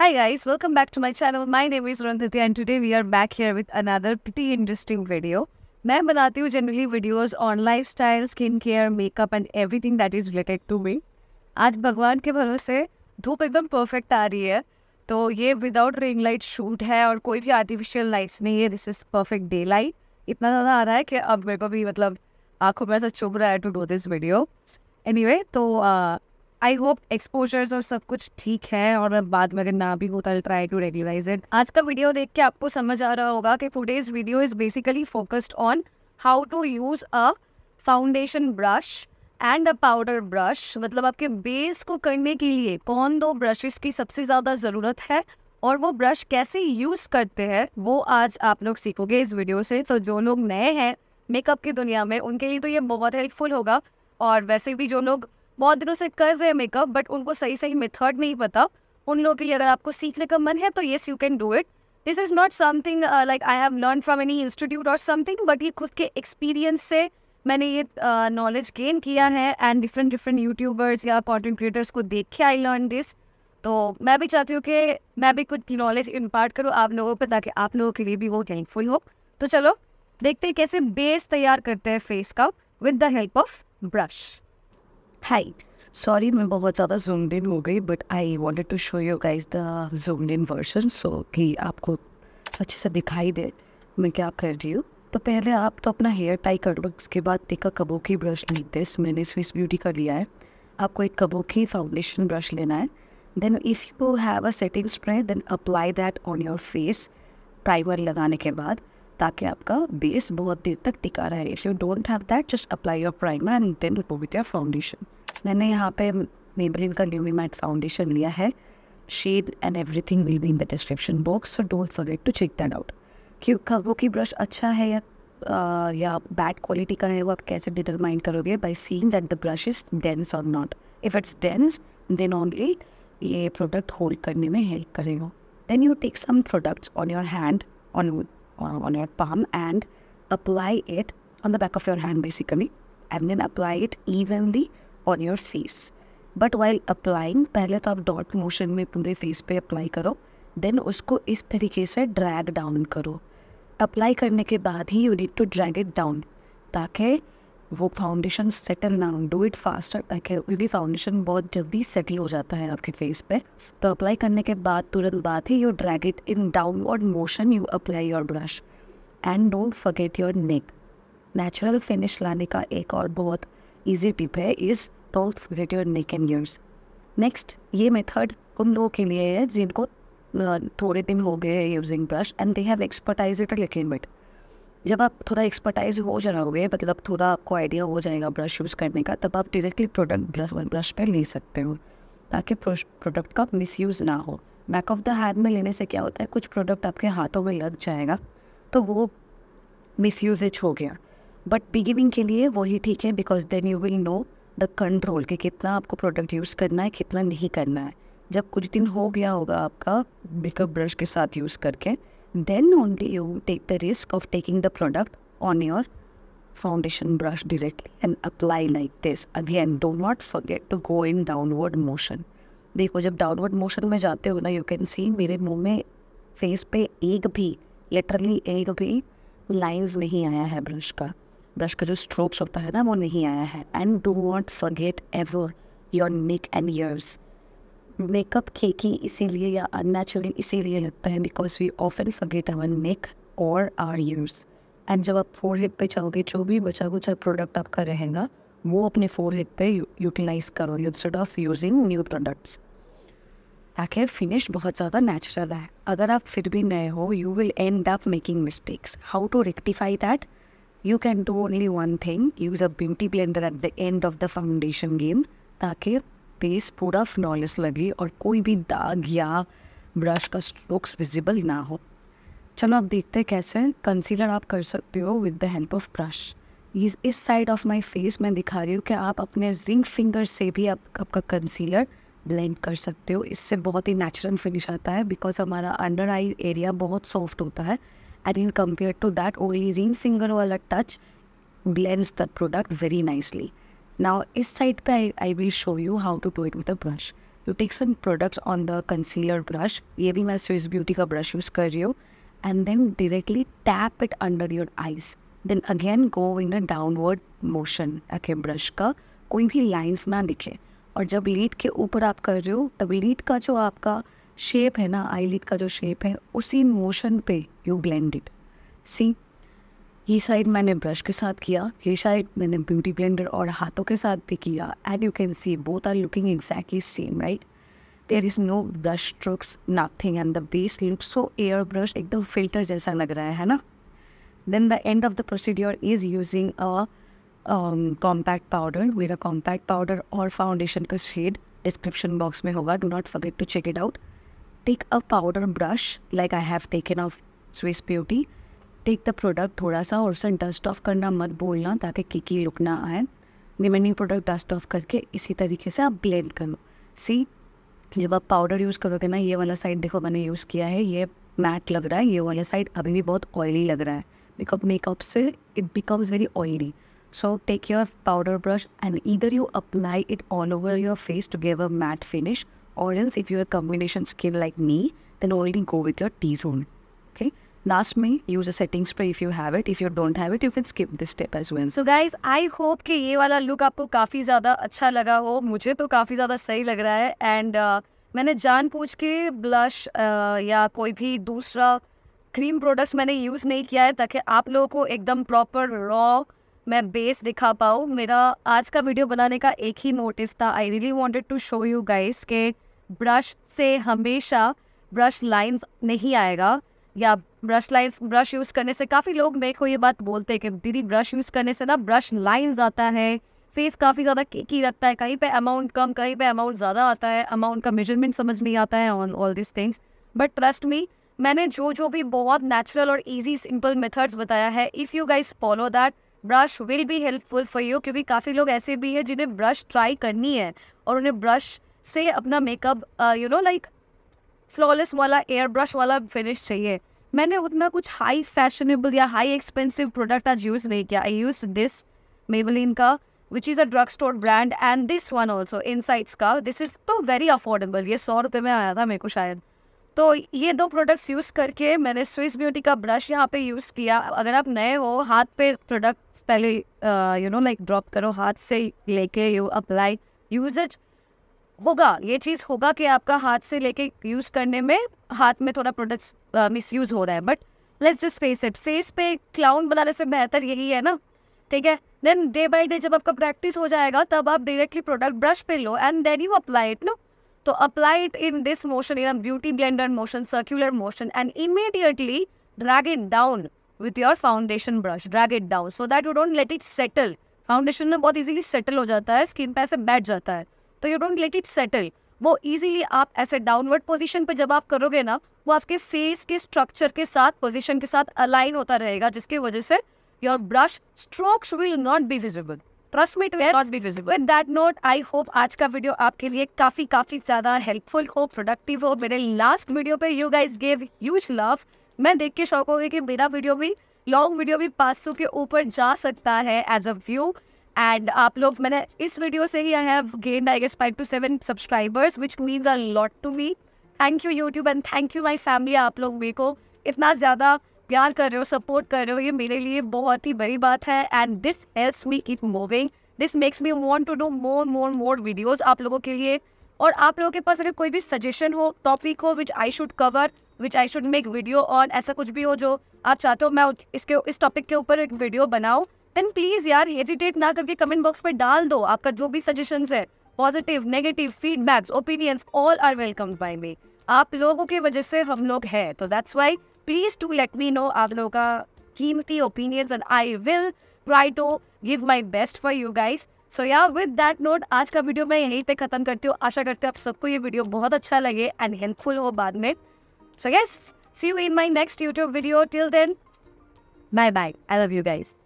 Hi guys, welcome back to my channel. My name is Randhitya and today we are back here with another pretty interesting video. मैं बनाती हूँ generally videos on lifestyle skin care makeup and everything that is related to me आज भगवान के भरोसे धूप एकदम perfect आ रही है तो ये विदाउट रिंग लाइट शूट है और कोई भी आर्टिफिशियल लाइट्स नहीं है this is perfect daylight इतना ज़्यादा आ रहा है कि अब मेरे को भी मतलब आंखों में ऐसा चुभ रहा है to do this video any anyway, तो uh, आई होप एक्सपोजर्स और सब कुछ ठीक है और अब बाद में अगर ना भी I try to regularise it आज का वीडियो देख के आपको समझ आ रहा होगा कि today's video is basically focused on how to use a foundation brush and a powder brush मतलब आपके बेस को करने के लिए कौन दो ब्रशेस की सबसे ज़्यादा ज़रूरत है और वो ब्रश कैसे यूज़ करते हैं वो आज आप लोग सीखोगे इस वीडियो से तो जो लोग नए हैं मेकअप की दुनिया में उनके लिए तो ये बहुत हेल्पफुल होगा और वैसे भी जो लोग बहुत दिनों से कर रहे हैं मेकअप बट उनको सही सही मेथड नहीं पता उन लोगों के लिए अगर आपको सीखने का मन है तो yes you can do it this is not something like I have learn from any institute और समथिंग बट ये खुद के एक्सपीरियंस से मैंने ये नॉलेज uh, गेन किया है एंड डिफरेंट डिफरेंट यूट्यूबर्स या कॉन्टेंट क्रिएटर्स को देख के आई लर्न दिस तो मैं भी चाहती हूँ कि मैं भी कुछ नॉलेज इम्पार्ट करूँ आप लोगों पर ताकि आप लोगों के लिए भी वो हेल्पफुल हो तो चलो देखते हैं कैसे बेस तैयार करते हैं फेस का with the help of brush hi sorry मैं बहुत ज़्यादा जूमड इन हो गई but I wanted to show you guys the zoomed in version so कि आपको अच्छे से दिखाई दे मैं क्या कर रही हूँ तो पहले आप तो अपना हेयर टाई कर लो उसके बाद टिका कबोकी ब्रश ली दिस मैंने स्विस ब्यूटी का लिया है आपको एक कबोकी फाउंडेशन ब्रश लेना है then if you have a setting spray then apply that on your face primer लगाने के बाद ताकि आपका बेस बहुत देर तक टिका रहे if you don't have that just apply your primer and then go with your foundation मैंने यहाँ पे मेबलिन का न्यूमी मैट फाउंडेशन लिया है shade and everything will be in the description box so don't forget to check that out कि वो की brush अच्छा है या Uh, या बैड क्वालिटी का है वो आप कैसे डिटरमाइन करोगे by seeing that the brush is dense और not if it's dense then only ये प्रोडक्ट होल्ड करने में हेल्प करेगा then you take some products on your hand on on on your palm and apply it on the back of your hand basically and then apply it evenly on your face but while applying pehle to aap dot motion mein pure face pe apply karo then usko is tarike se drag down karo apply karne ke baad hi you need to drag it down ताकि वो foundation settle ना do it faster ताकि क्योंकि foundation बहुत जल्दी settle हो जाता है आपके फेस पे तो अप्लाई करने के बाद तुरंत बाद ही you drag it in downward motion you apply your brush and don't forget your neck natural finish लाने का एक और बहुत ईजी टिप है is don't forget your neck and ears next ये मेथड उन लोगों के लिए है जिनको थोड़े दिन हो गए using brush and they have expertise it a little bit जब आप थोड़ा एक्सपर्टाइज हो जाओगे मतलब थोड़ा आपको आइडिया हो जाएगा ब्रश यूज़ करने का तब आप डायरेक्टली प्रोडक्ट ब्रश ब्रश पर ले सकते हो ताकि प्रोडक्ट का मिसयूज़ ना हो बैक ऑफ द हैंड में लेने से क्या होता है कुछ प्रोडक्ट आपके हाथों में लग जाएगा तो वो मिस हो गया बट बिगिनिंग के लिए वही ठीक है because then you will know the control कि कितना आपको प्रोडक्ट यूज़ करना है कितना नहीं करना है जब कुछ दिन हो गया होगा आपका मेकअप ब्रश के साथ यूज़ करके then only you take the risk of taking the product on your foundation brush directly and apply like this again do not forget to go in downward motion देखो जब downward motion में जाते हो ना you can सी मेरे मुंह में face पे एक भी लिटरली एक भी लाइंस नहीं आया है ब्रश का ब्रश का जो स्ट्रोक्स होता है ना वो नहीं आया है and do not forget ever your neck and ears makeup केकी इसीलिए या अननेचुरल इसीलिए लगता है because we often forget our neck और आर यूर्स एंड जब आप फोर हेड पर जाओगे जो भी बचा कुचा प्रोडक्ट आपका रहेगा वो अपने फोर हेड पर यूटिलाइज करो instead of using new products ताकि फिनिश बहुत ज़्यादा नेचुरल है अगर आप फिर भी नए हो you will end up making mistakes how to rectify that you can do only one thing use a beauty blender at the end of the foundation game ताकि बेस पूरा फ्लॉलेस लगे और कोई भी दाग या ब्रश का स्ट्रोक्स विजिबल ना हो चलो अब देखते हैं कैसे कंसीलर आप कर सकते हो with the help of brush इस साइड ऑफ माय फेस मैं दिखा रही हूँ कि आप अपने रिंग फिंगर से भी आप आपका कंसीलर ब्लेंड कर सकते हो इससे बहुत ही नेचुरल फिनिश आता है बिकॉज हमारा अंडर आई एरिया बहुत सॉफ्ट होता है and in compare to that only ring finger वाला touch blends the product very nicely Now, this side pe I, I will show you how to do it with a brush. You take some products on the concealer brush. ये भी मैं Swiss Beauty का brush use कर रही हूँ. And then directly tap it under your eyes. Then again go in a downward motion. Okay, brush का कोई भी lines ना दिखे. और जब लीड के ऊपर आप कर रहे हो तब लीड का जो आपका शेप है ना आई लीड का जो शेप है उसी मोशन पे यू ब्लेंड इट सी ये साइड मैंने ब्रश के साथ किया ये साइड मैंने ब्यूटी ब्लेंडर और हाथों के साथ भी किया and you can see both are looking exactly same right there is no brush strokes nothing and the base look so air brush एकदम फिल्टर जैसा लग रहा है ना then the end of the procedure is using a compact powder मेरा compact powder और foundation का shade description box में होगा do not forget to check it out take a powder brush like I have taken of Swiss Beauty take the product थोड़ा सा और उसे dust of करना मत बोलना ताकि किकी लुक ना आए रिमेनिंग प्रोडक्ट डस्ट ऑफ करके इसी तरीके से आप ब्लेंड कर लो सी जब आप पाउडर यूज़ करोगे ना ये वाला साइड देखो मैंने यूज़ किया है ये मैट लग रहा है ये वाला साइड अभी भी बहुत ऑयली लग रहा है बिकॉज मेकअप से it becomes very oily so take your powder brush and either you apply it all over your face to gave a matte finish or if if you're combination skin like me then then go with your your t okay okay last में use settings पर if you have it if you don't have it you can skip this step as well so guys I hope कि ये वाला look आपको काफ़ी ज़्यादा अच्छा लगा हो मुझे तो काफ़ी ज़्यादा सही लग रहा है एंड uh, मैंने पूछ के ब्लश uh, या कोई भी दूसरा क्रीम प्रोडक्ट्स मैंने यूज़ नहीं किया है ताकि आप लोगों को एकदम प्रॉपर रॉ मैं बेस दिखा पाऊँ मेरा आज का वीडियो बनाने का एक ही मोटिव था I really wanted to show you guys के ब्रश से हमेशा ब्रश लाइंस नहीं आएगा या ब्रश लाइन्स ब्रश यूज़ करने से काफ़ी लोग मेरे को ये बात बोलते हैं कि दीदी ब्रश यूज़ करने से ना ब्रश लाइन्स आता है फेस काफ़ी ज़्यादा केकी लगता है कहीं पे अमाउंट कम कहीं पे अमाउंट ज़्यादा आता है अमाउंट का मेजरमेंट समझ नहीं आता है on all this things but trust me मैंने जो जो भी बहुत नेचुरल और इजी सिंपल मेथड्स बताया है if you guys follow that brush will be helpful for you क्योंकि काफ़ी लोग ऐसे भी हैं जिन्हें ब्रश ट्राई करनी है और उन्हें ब्रश से अपना makeup you know like flawless वाला एयर ब्रश वाला फिनिश चाहिए मैंने उतना कुछ हाई फैशनेबल या हाई एक्सपेंसिव प्रोडक्ट आज यूज़ नहीं किया आई यूज दिस मेबलिन का which is a drug store brand and this one also Insight का दिस इज़ तो वेरी अफोर्डेबल ये सौ रुपये में आया था मेरे को शायद तो ये दो प्रोडक्ट्स यूज़ करके मैंने स्विस ब्यूटी का ब्रश यहाँ पे यूज़ किया अगर आप नए हो हाथ पे प्रोडक्ट्स पहले यू नो लाइक ड्रॉप करो हाथ से लेके यू अप्लाई यूज इट होगा ये चीज़ होगा कि आपका हाथ से लेके यूज़ करने में हाथ में थोड़ा प्रोडक्ट मिस यूज़ हो रहा है but let's just face it face पे क्लाउन बनाने से बेहतर यही है ना ठीक है देन डे बाई डे जब आपका प्रैक्टिस हो जाएगा तब आप डायरेक्टली प्रोडक्ट ब्रश पे लो and then you apply it no तो apply it in this motion in beauty blender motion circular motion and immediately drag it down with your foundation brush drag it down so that you don't let it settle foundation में बहुत easily settle हो जाता है skin पे ऐसे बैठ जाता है तो you don't let it settle वो इजीली आप ऐसे डाउनवर्ड पोजीशन पे जब आप करोगे ना वो आपके फेस के स्ट्रक्चर के साथ पोजीशन के साथ अलाइन होता रहेगा जिसकी वजह से your brush strokes will not be visible trust me to not be visible with that note I hope आज का वीडियो आपके लिए काफी काफी ज्यादा हेल्पफुल हो प्रोडक्टिव हो मेरे लास्ट वीडियो पे you guys gave us love मैं देख के शौक हो गई कि मेरा वीडियो भी लॉन्ग वीडियो भी 500 के ऊपर जा सकता है एज अ व्यू एंड आप लोग मैंने इस वीडियो से ही I have gained I guess five to seven subscribers which means a lot to me thank you YouTube and thank you my family आप लोग मेरे को इतना ज़्यादा प्यार कर रहे हो सपोर्ट कर रहे हो ये मेरे लिए बहुत ही बड़ी बात है and this helps me keep moving this makes me want to do more more more videos आप लोगों के लिए और आप लोगों के पास अगर कोई भी सजेशन हो टॉपिक हो which I should cover which I should make video और ऐसा कुछ भी हो जो आप चाहते हो मैं इसके इस टॉपिक के ऊपर एक वीडियो बनाऊँ देन प्लीज यार हेजिटेट ना करके कमेंट बॉक्स में डाल दो आपका जो भी सजेशन है positive negative feedbacks opinions all are welcome by me आप लोगों की वजह से हम लोग हैं तो that's why please to let me know आप लोगों का कीमती opinions and I will try to give my best for you guys so yeah with that note आज का वीडियो मैं यहीं पे खत्म करती हूँ आशा करती हूँ आप सबको ये वीडियो बहुत अच्छा लगे एंड हेल्पफुल हो बाद में so yes see you in my next YouTube video till then bye bye I love you guys